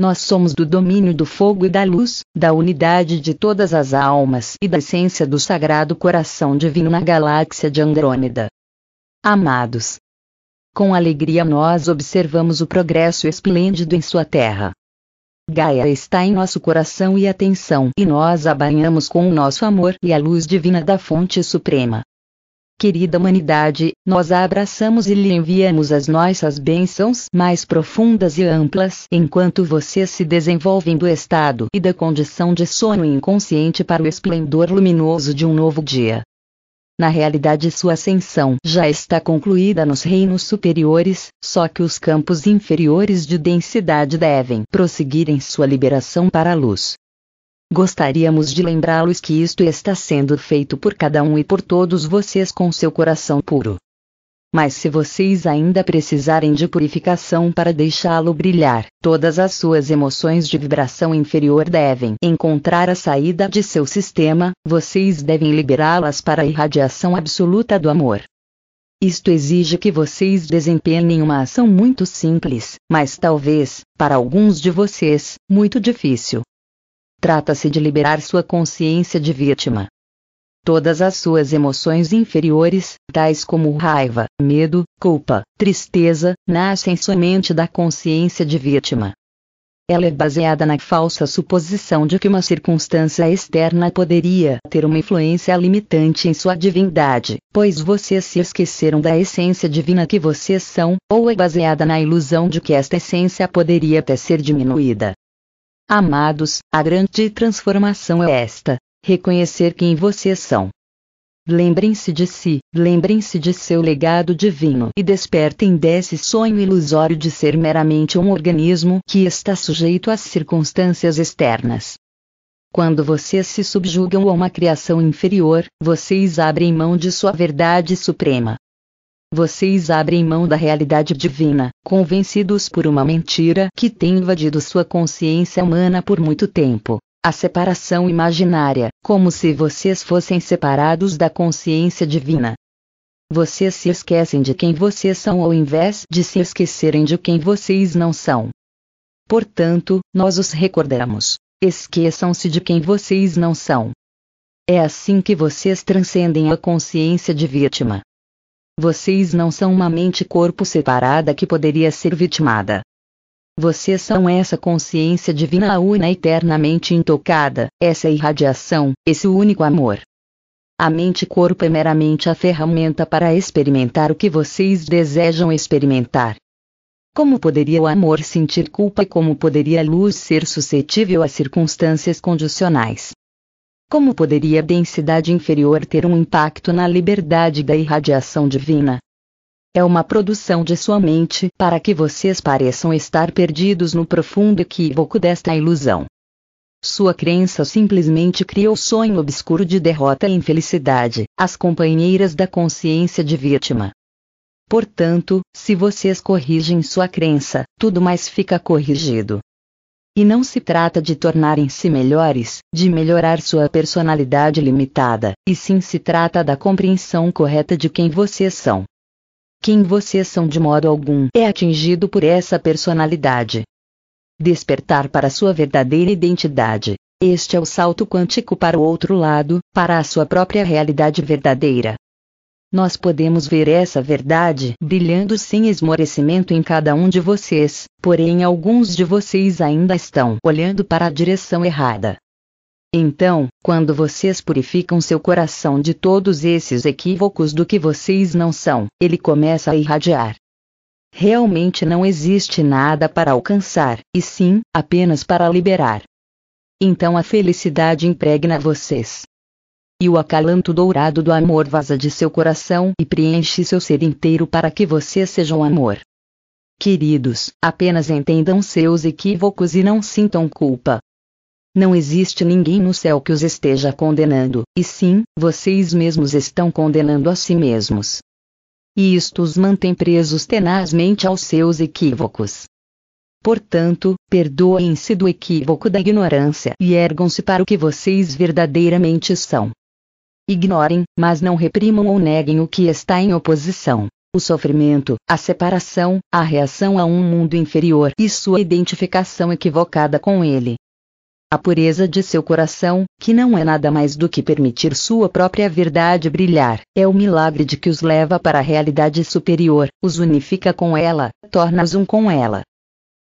Nós somos do domínio do fogo e da luz, da unidade de todas as almas e da essência do sagrado coração divino na galáxia de Andrômeda. Amados, com alegria nós observamos o progresso esplêndido em sua terra. Gaia está em nosso coração e atenção, e nós a banhamos com o nosso amor e a luz divina da fonte suprema. Querida humanidade, nós a abraçamos e lhe enviamos as nossas bênçãos mais profundas e amplas enquanto vocês se desenvolvem do estado e da condição de sono inconsciente para o esplendor luminoso de um novo dia. Na realidade, sua ascensão já está concluída nos reinos superiores, só que os campos inferiores de densidade devem prosseguir em sua liberação para a luz. Gostaríamos de lembrá-los que isto está sendo feito por cada um e por todos vocês com seu coração puro. Mas se vocês ainda precisarem de purificação para deixá-lo brilhar, todas as suas emoções de vibração inferior devem encontrar a saída de seu sistema, vocês devem liberá-las para a irradiação absoluta do amor. Isto exige que vocês desempenhem uma ação muito simples, mas talvez, para alguns de vocês, muito difícil, Trata-se de liberar sua consciência de vítima. Todas as suas emoções inferiores, tais como raiva, medo, culpa, tristeza, nascem somente da consciência de vítima. Ela é baseada na falsa suposição de que uma circunstância externa poderia ter uma influência limitante em sua divindade, pois vocês se esqueceram da essência divina que vocês são, ou é baseada na ilusão de que esta essência poderia até ser diminuída, Amados, a grande transformação é esta: reconhecer quem vocês são. Lembrem-se de si, lembrem-se de seu legado divino e despertem desse sonho ilusório de ser meramente um organismo que está sujeito às circunstâncias externas. Quando vocês se subjugam a uma criação inferior, vocês abrem mão de sua verdade suprema. Vocês abrem mão da realidade divina, convencidos por uma mentira que tem invadido sua consciência humana por muito tempo. A separação imaginária, como se vocês fossem separados da consciência divina. Vocês se esquecem de quem vocês são ao invés de se esquecerem de quem vocês não são. Portanto, nós os recordamos. Esqueçam-se de quem vocês não são. É assim que vocês transcendem a consciência de vítima. Vocês não são uma mente corpo separada que poderia ser vitimada. Vocês são essa consciência divina una eternamente intocada, essa irradiação, esse único amor. A mente-corpo é meramente a ferramenta para experimentar o que vocês desejam experimentar. Como poderia o amor sentir culpa e como poderia a luz ser suscetível a circunstâncias condicionais? Como poderia a densidade inferior ter um impacto na liberdade da irradiação divina? É uma produção de sua mente para que vocês pareçam estar perdidos no profundo equívoco desta ilusão. Sua crença simplesmente cria o sonho obscuro de derrota e infelicidade, as companheiras da consciência de vítima. Portanto, se vocês corrigem sua crença, tudo mais fica corrigido. E não se trata de tornarem-se melhores, de melhorar sua personalidade limitada, e sim se trata da compreensão correta de quem vocês são. Quem vocês são de modo algum é atingido por essa personalidade. Despertar para sua verdadeira identidade. Este é o salto quântico para o outro lado, para a sua própria realidade verdadeira. Nós podemos ver essa verdade brilhando sem esmorecimento em cada um de vocês, porém alguns de vocês ainda estão olhando para a direção errada. Então, quando vocês purificam seu coração de todos esses equívocos do que vocês não são, ele começa a irradiar. Realmente não existe nada para alcançar, e sim, apenas para liberar. Então a felicidade impregna vocês, e o acalanto dourado do amor vaza de seu coração e preenche seu ser inteiro para que vocês sejam amor. Queridos, apenas entendam seus equívocos e não sintam culpa. Não existe ninguém no céu que os esteja condenando, e sim, vocês mesmos estão condenando a si mesmos. E isto os mantém presos tenazmente aos seus equívocos. Portanto, perdoem-se do equívoco da ignorância e ergam-se para o que vocês verdadeiramente são. Ignorem, mas não reprimam ou neguem o que está em oposição. O sofrimento, a separação, a reação a um mundo inferior e sua identificação equivocada com ele. A pureza de seu coração, que não é nada mais do que permitir sua própria verdade brilhar, é o milagre de que os leva para a realidade superior, os unifica com ela, torna-os um com ela.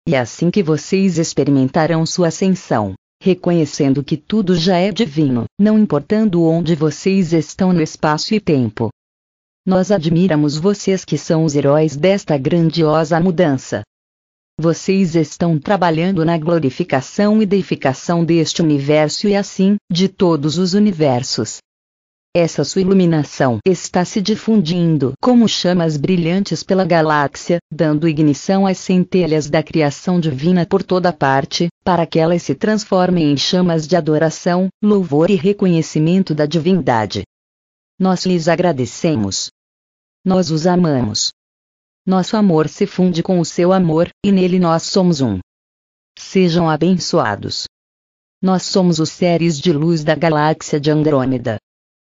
E é assim que vocês experimentarão sua ascensão reconhecendo que tudo já é divino, não importando onde vocês estão no espaço e tempo. Nós admiramos vocês que são os heróis desta grandiosa mudança. Vocês estão trabalhando na glorificação e deificação deste universo e assim, de todos os universos. Essa sua iluminação está se difundindo como chamas brilhantes pela galáxia, dando ignição às centelhas da criação divina por toda parte, para que elas se transformem em chamas de adoração, louvor e reconhecimento da divindade. Nós lhes agradecemos. Nós os amamos. Nosso amor se funde com o seu amor, e nele nós somos um. Sejam abençoados. Nós somos os seres de luz da galáxia de Andrômeda.